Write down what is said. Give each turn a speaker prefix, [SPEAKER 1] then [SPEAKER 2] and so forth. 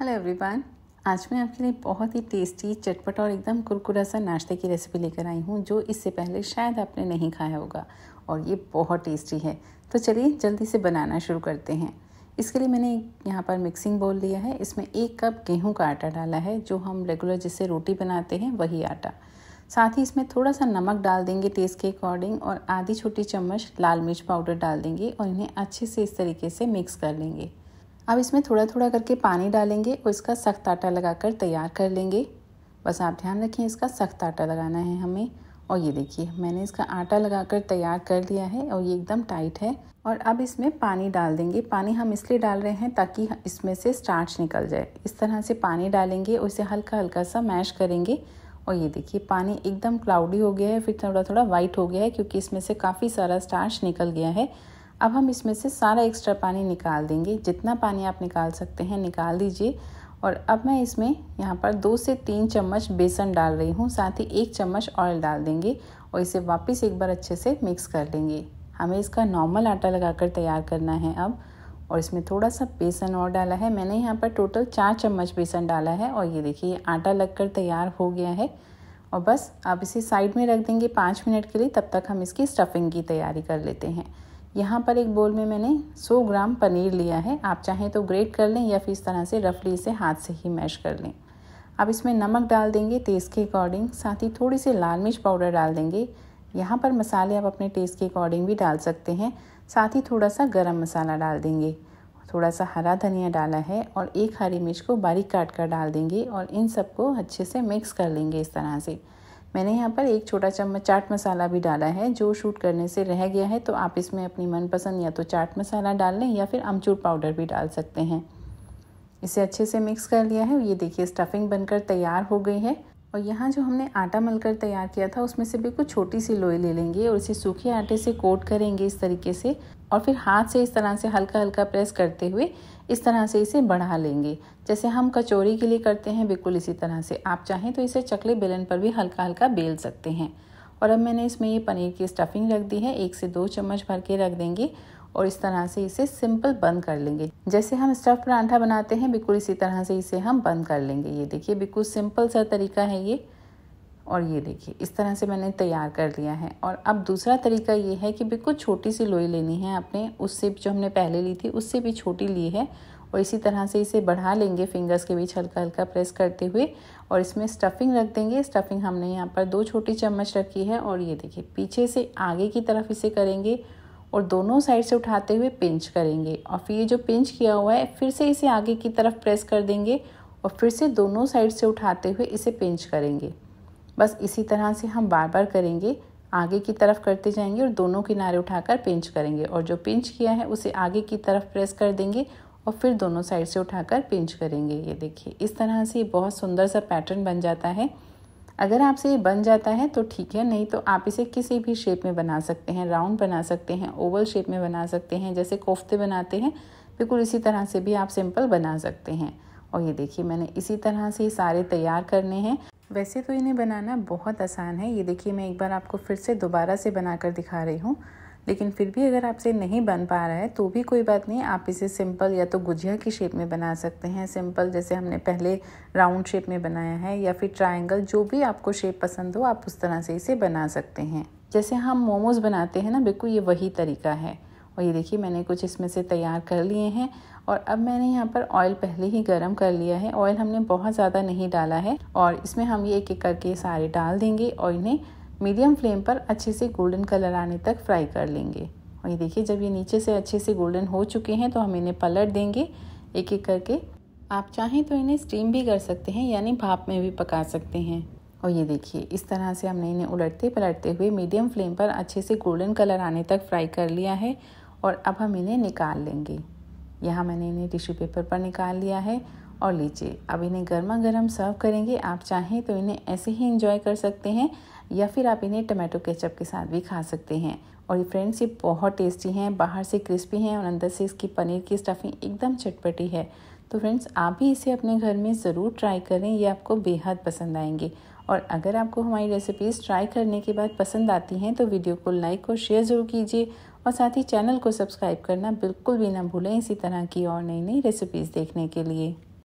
[SPEAKER 1] hello everyone आज मैं आपके लिए बहुत ही टेस्टी चटपट और एकदम कुरकुरा सा नाश्ते की रेसिपी लेकर आई हूँ जो इससे पहले शायद आपने नहीं खाया होगा और ये बहुत टेस्टी है तो चलिए जल्दी से बनाना शुरू करते हैं इसके लिए मैंने यहाँ पर मिक्सिंग बोल लिया है इसमें एक कप गेहूँ का आटा डाला है जो हम रेगुलर जिससे रोटी बनाते हैं वही आटा साथ ही इसमें थोड़ा सा नमक डाल देंगे टेस्ट के अकॉर्डिंग और आधी छोटी चम्मच लाल मिर्च पाउडर डाल देंगे और इन्हें अच्छे से इस तरीके से मिक्स कर लेंगे अब इसमें थोड़ा थोड़ा करके पानी डालेंगे और इसका सख्त आटा लगाकर तैयार कर लेंगे बस आप ध्यान रखें इसका सख्त आटा लगाना है हमें और ये देखिए मैंने इसका आटा लगाकर तैयार कर लिया है और ये एकदम टाइट है और अब इसमें पानी डाल देंगे पानी हम इसलिए डाल रहे हैं ताकि इसमें से स्टार्च निकल जाए इस तरह से पानी डालेंगे और इसे हल्का हल्का सा मैश करेंगे और ये देखिए पानी एकदम क्लाउडी हो गया है फिर थोड़ा थोड़ा वाइट हो गया है क्योंकि इसमें से काफ़ी सारा स्टार्च निकल गया है अब हम इसमें से सारा एक्स्ट्रा पानी निकाल देंगे जितना पानी आप निकाल सकते हैं निकाल दीजिए और अब मैं इसमें यहाँ पर दो से तीन चम्मच बेसन डाल रही हूँ साथ ही एक चम्मच ऑयल डाल देंगे और इसे वापस एक बार अच्छे से मिक्स कर लेंगे हमें इसका नॉर्मल आटा लगाकर तैयार करना है अब और इसमें थोड़ा सा बेसन और डाला है मैंने यहाँ पर टोटल चार चम्मच बेसन डाला है और ये देखिए आटा लगकर तैयार हो गया है और बस आप इसे साइड में रख देंगे पाँच मिनट के लिए तब तक हम इसकी स्टफिंग की तैयारी कर लेते हैं यहाँ पर एक बोल में मैंने 100 ग्राम पनीर लिया है आप चाहें तो ग्रेट कर लें या फिर इस तरह से रफली इसे हाथ से ही मैश कर लें अब इसमें नमक डाल देंगे टेस्ट के अकॉर्डिंग साथ ही थोड़ी सी लाल मिर्च पाउडर डाल देंगे यहाँ पर मसाले आप अपने टेस्ट के अकॉर्डिंग भी डाल सकते हैं साथ ही थोड़ा सा गर्म मसाला डाल देंगे थोड़ा सा हरा धनिया डाला है और एक हरी मिर्च को बारीक काट कर डाल देंगे और इन सबको अच्छे से मिक्स कर लेंगे इस तरह से मैंने यहाँ पर एक छोटा चम्मच चाट मसाला भी डाला है जो शूट करने से रह गया है तो आप इसमें अपनी मनपसंद या तो चाट मसाला डाल लें या फिर अमचूर पाउडर भी डाल सकते हैं इसे अच्छे से मिक्स कर लिया है ये देखिए स्टफिंग बनकर तैयार हो गई है और यहाँ जो हमने आटा मलकर तैयार किया था उसमें से बिल्कुल छोटी सी लोई ले लेंगे और इसे सूखे आटे से कोट करेंगे इस तरीके से और फिर हाथ से इस तरह से हल्का हल्का प्रेस करते हुए इस तरह से इसे बढ़ा लेंगे जैसे हम कचौरी के लिए करते हैं बिल्कुल इसी तरह से आप चाहें तो इसे चकले बेलन पर भी हल्का हल्का बेल सकते हैं और अब मैंने इसमें ये पनीर की स्टफिंग रख दी है एक से दो चम्मच भर के रख देंगे और इस तरह से इसे सिंपल बंद कर लेंगे जैसे हम स्टफ परांठा बनाते हैं बिल्कुल इसी तरह से इसे हम बंद कर लेंगे ये देखिए बिल्कुल सिंपल सा तरीका है ये और ये देखिए इस तरह से मैंने तैयार कर लिया है और अब दूसरा तरीका ये है कि बिल्कुल छोटी सी लोई लेनी है आपने उससे जो हमने पहले ली थी उससे भी छोटी ली है और इसी तरह से इसे बढ़ा लेंगे फिंगर्स के बीच हल्का हल्का प्रेस करते हुए और इसमें स्टफिंग रख देंगे स्टफिंग हमने यहाँ पर दो छोटी चम्मच रखी है और ये देखिए पीछे से आगे की तरफ इसे करेंगे और दोनों साइड से उठाते हुए पिंच करेंगे और फिर ये जो पिंच किया हुआ है फिर से इसे आगे की तरफ प्रेस कर देंगे और फिर से दोनों साइड से उठाते हुए इसे पिंच करेंगे बस इसी तरह से हम बार बार करेंगे आगे की तरफ करते जाएंगे और दोनों किनारे उठाकर पिंच करेंगे और जो पिंच किया है उसे आगे की तरफ प्रेस कर देंगे और फिर दोनों साइड से उठाकर पिंच करेंगे ये देखिए इस तरह से ये बहुत सुंदर सा पैटर्न बन जाता है अगर आपसे ये बन जाता है तो ठीक है नहीं तो आप इसे किसी भी शेप में बना सकते हैं राउंड बना सकते हैं ओवल शेप में बना सकते हैं जैसे कोफ्ते बनाते हैं बिल्कुल इसी तरह से भी आप सिंपल बना सकते हैं और ये देखिए मैंने इसी तरह से सारे तैयार करने हैं वैसे तो इन्हें बनाना बहुत आसान है ये देखिए मैं एक बार आपको फिर से दोबारा से बना कर दिखा रही हूँ लेकिन फिर भी अगर आपसे नहीं बन पा रहा है तो भी कोई बात नहीं आप इसे सिंपल या तो गुजिया की शेप में बना सकते हैं सिंपल जैसे हमने पहले राउंड शेप में बनाया है या फिर ट्रायंगल जो भी आपको शेप पसंद हो आप उस तरह से इसे बना सकते हैं जैसे हम मोमोज़ बनाते हैं ना बिल्कुल ये वही तरीका है और ये देखिए मैंने कुछ इसमें से तैयार कर लिए हैं और अब मैंने यहाँ पर ऑयल पहले ही गर्म कर लिया है ऑयल हमने बहुत ज़्यादा नहीं डाला है और इसमें हम ये एक एक करके सारे डाल देंगे और इन्हें मीडियम फ्लेम पर अच्छे से गोल्डन कलर आने तक फ्राई कर लेंगे और ये देखिए जब ये नीचे से अच्छे से गोल्डन हो चुके हैं तो हम इन्हें पलट देंगे एक एक करके आप चाहें तो इन्हें स्टीम भी कर सकते हैं यानी भाप में भी पका सकते हैं और ये देखिए इस तरह से हमने इन्हें उलटते पलटते हुए मीडियम फ्लेम पर अच्छे से गोल्डन कलर आने तक फ्राई कर लिया है और अब हम इन्हें निकाल लेंगे यहाँ मैंने इन्हें टिश्यू पेपर पर निकाल लिया है और लीजिए अब इन्हें गर्मा गर्म सर्व करेंगे आप चाहें तो इन्हें ऐसे ही इंजॉय कर सकते हैं या फिर आप इन्हें टमाटो केचप के साथ भी खा सकते हैं और ये फ्रेंड्स ये बहुत टेस्टी हैं बाहर से क्रिस्पी हैं और अंदर से इसकी पनीर की स्टफिंग एकदम चटपटी है तो फ्रेंड्स आप भी इसे अपने घर में ज़रूर ट्राई करें ये आपको बेहद पसंद आएंगे और अगर आपको हमारी रेसिपीज़ ट्राई करने के बाद पसंद आती हैं तो वीडियो को लाइक और शेयर ज़रूर कीजिए और साथ ही चैनल को सब्सक्राइब करना बिल्कुल भी ना भूलें इसी तरह की और नई नई रेसिपीज़ देखने के लिए